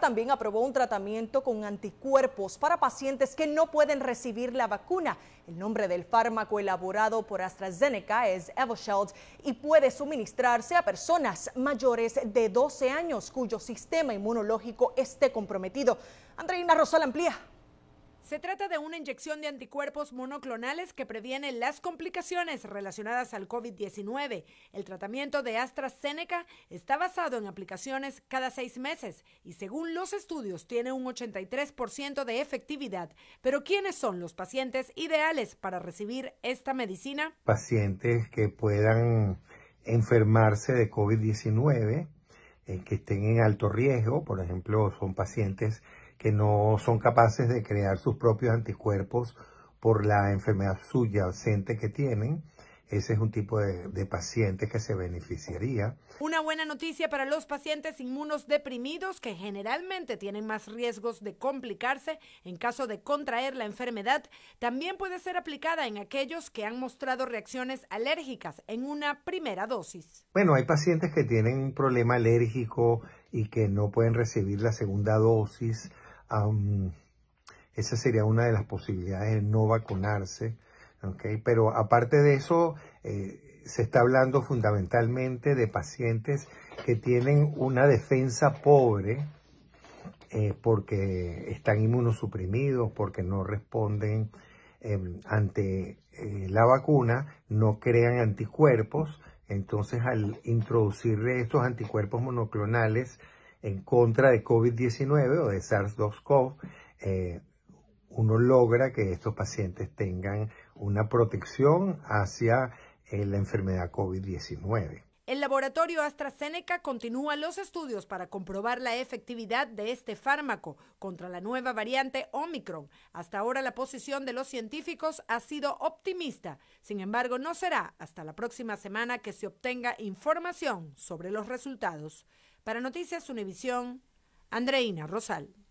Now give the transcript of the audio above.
también aprobó un tratamiento con anticuerpos para pacientes que no pueden recibir la vacuna. El nombre del fármaco elaborado por AstraZeneca es Evosheld y puede suministrarse a personas mayores de 12 años cuyo sistema inmunológico esté comprometido. Andreina Rosal amplía. Se trata de una inyección de anticuerpos monoclonales que previene las complicaciones relacionadas al COVID-19. El tratamiento de AstraZeneca está basado en aplicaciones cada seis meses y según los estudios tiene un 83% de efectividad. Pero ¿quiénes son los pacientes ideales para recibir esta medicina? Pacientes que puedan enfermarse de COVID-19, eh, que estén en alto riesgo, por ejemplo, son pacientes que no son capaces de crear sus propios anticuerpos por la enfermedad suya, ausente que tienen, ese es un tipo de, de, paciente que se beneficiaría. Una buena noticia para los pacientes inmunos deprimidos que generalmente tienen más riesgos de complicarse en caso de contraer la enfermedad, también puede ser aplicada en aquellos que han mostrado reacciones alérgicas en una primera dosis. Bueno, hay pacientes que tienen un problema alérgico y que no pueden recibir la segunda dosis esa sería una de las posibilidades de no vacunarse. Pero aparte de eso, eh, se está hablando fundamentalmente de pacientes que tienen una defensa pobre eh, porque están inmunosuprimidos, porque no responden em, ante eh, la vacuna, no crean anticuerpos. Entonces, al introducirle estos anticuerpos monoclonales, en contra de COVID-19 o de SARS-CoV, eh, uno logra que estos pacientes tengan una protección hacia eh, la enfermedad COVID-19. El laboratorio AstraZeneca continúa los estudios para comprobar la efectividad de este fármaco contra la nueva variante Omicron. Hasta ahora la posición de los científicos ha sido optimista. Sin embargo, no será hasta la próxima semana que se obtenga información sobre los resultados. Para Noticias Univisión, Andreina Rosal.